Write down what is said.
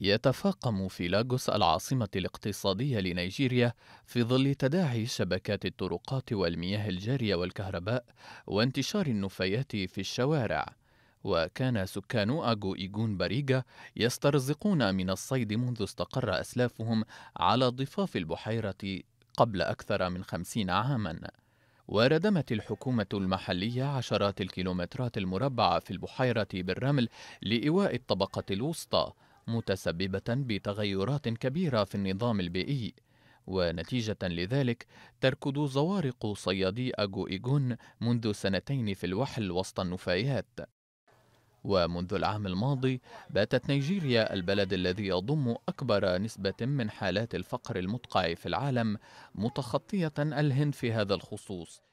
يتفاقم في لاغوس العاصمة الاقتصادية لنيجيريا في ظل تداعي شبكات الطرقات والمياه الجارية والكهرباء وانتشار النفايات في الشوارع وكان سكان أغو إيغون باريغا يسترزقون من الصيد منذ استقر أسلافهم على ضفاف البحيرة قبل أكثر من خمسين عاماً وردمت الحكومة المحلية عشرات الكيلومترات المربعة في البحيرة بالرمل لإيواء الطبقة الوسطى متسببة بتغيرات كبيرة في النظام البيئي ونتيجة لذلك تركض زوارق صيادي أجو إيجون منذ سنتين في الوحل وسط النفايات ومنذ العام الماضي باتت نيجيريا البلد الذي يضم أكبر نسبة من حالات الفقر المدقع في العالم متخطية الهند في هذا الخصوص